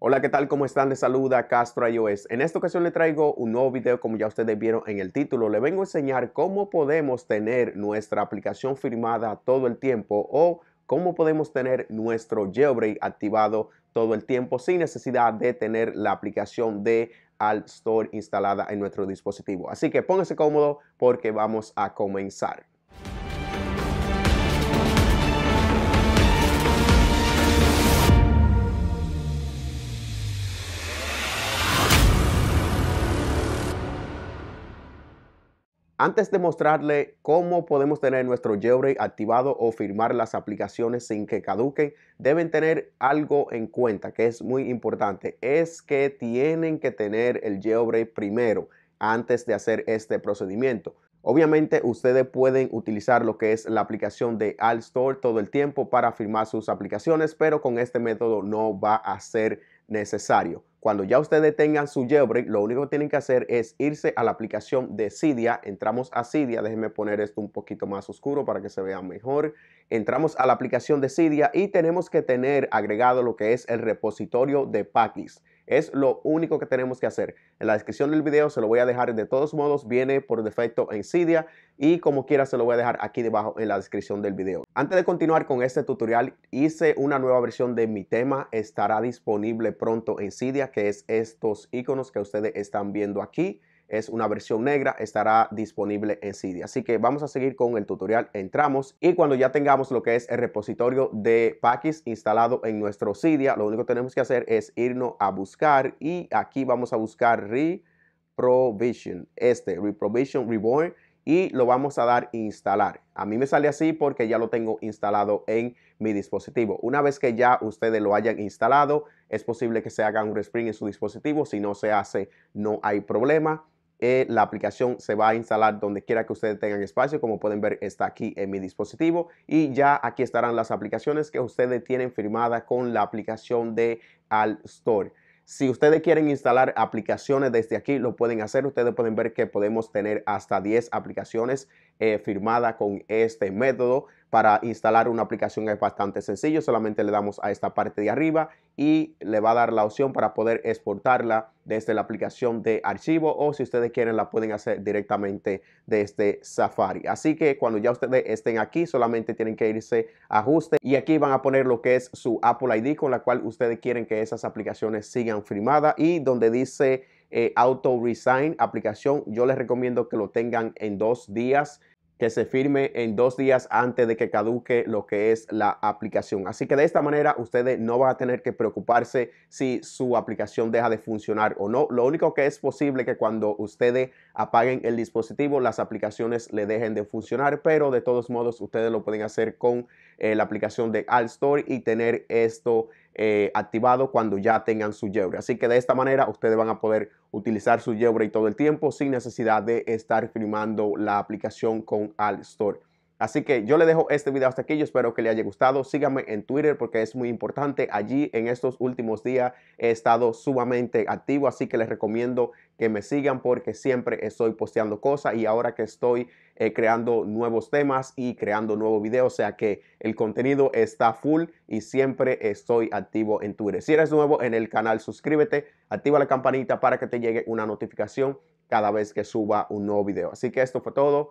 Hola, ¿qué tal? ¿Cómo están? Les saluda Castro iOS. En esta ocasión le traigo un nuevo video, como ya ustedes vieron en el título. Le vengo a enseñar cómo podemos tener nuestra aplicación firmada todo el tiempo o cómo podemos tener nuestro jailbreak activado todo el tiempo sin necesidad de tener la aplicación de Alt Store instalada en nuestro dispositivo. Así que pónganse cómodo porque vamos a comenzar. Antes de mostrarle cómo podemos tener nuestro jailbreak activado o firmar las aplicaciones sin que caduquen, deben tener algo en cuenta que es muy importante. Es que tienen que tener el jailbreak primero antes de hacer este procedimiento. Obviamente ustedes pueden utilizar lo que es la aplicación de Alt Store todo el tiempo para firmar sus aplicaciones, pero con este método no va a ser necesario. Cuando ya ustedes tengan su jailbreak, lo único que tienen que hacer es irse a la aplicación de Cydia. Entramos a Cydia, déjenme poner esto un poquito más oscuro para que se vea mejor. Entramos a la aplicación de Cydia y tenemos que tener agregado lo que es el repositorio de Pakis. Es lo único que tenemos que hacer. En la descripción del video se lo voy a dejar de todos modos. Viene por defecto en Cydia y como quiera se lo voy a dejar aquí debajo en la descripción del video. Antes de continuar con este tutorial, hice una nueva versión de mi tema. Estará disponible pronto en Cydia, que es estos iconos que ustedes están viendo aquí es una versión negra, estará disponible en CD. Así que vamos a seguir con el tutorial, entramos y cuando ya tengamos lo que es el repositorio de Pakis instalado en nuestro Cydia, lo único que tenemos que hacer es irnos a buscar y aquí vamos a buscar Reprovision, este Reprovision Reborn y lo vamos a dar instalar. A mí me sale así porque ya lo tengo instalado en mi dispositivo. Una vez que ya ustedes lo hayan instalado, es posible que se haga un respring en su dispositivo. Si no se hace, no hay problema. Eh, la aplicación se va a instalar donde quiera que ustedes tengan espacio. Como pueden ver, está aquí en mi dispositivo. Y ya aquí estarán las aplicaciones que ustedes tienen firmada con la aplicación de Al Store. Si ustedes quieren instalar aplicaciones desde aquí, lo pueden hacer. Ustedes pueden ver que podemos tener hasta 10 aplicaciones eh, firmada con este método. Para instalar una aplicación es bastante sencillo, solamente le damos a esta parte de arriba y le va a dar la opción para poder exportarla desde la aplicación de archivo o si ustedes quieren la pueden hacer directamente desde Safari. Así que cuando ya ustedes estén aquí solamente tienen que irse a ajuste y aquí van a poner lo que es su Apple ID con la cual ustedes quieren que esas aplicaciones sigan firmadas y donde dice eh, auto Resign aplicación. Yo les recomiendo que lo tengan en dos días, que se firme en dos días antes de que caduque lo que es la aplicación. Así que de esta manera ustedes no van a tener que preocuparse si su aplicación deja de funcionar o no. Lo único que es posible que cuando ustedes apaguen el dispositivo, las aplicaciones le dejen de funcionar, pero de todos modos ustedes lo pueden hacer con eh, la aplicación de Alt Store y tener esto eh, activado cuando ya tengan su Yebre. Así que de esta manera ustedes van a poder utilizar su y todo el tiempo sin necesidad de estar firmando la aplicación con Al Store. Así que yo le dejo este video hasta aquí, yo espero que le haya gustado. Síganme en Twitter porque es muy importante. Allí en estos últimos días he estado sumamente activo, así que les recomiendo que me sigan porque siempre estoy posteando cosas y ahora que estoy eh, creando nuevos temas y creando nuevos videos, o sea que el contenido está full y siempre estoy activo en Twitter. Si eres nuevo en el canal, suscríbete, activa la campanita para que te llegue una notificación cada vez que suba un nuevo video. Así que esto fue todo.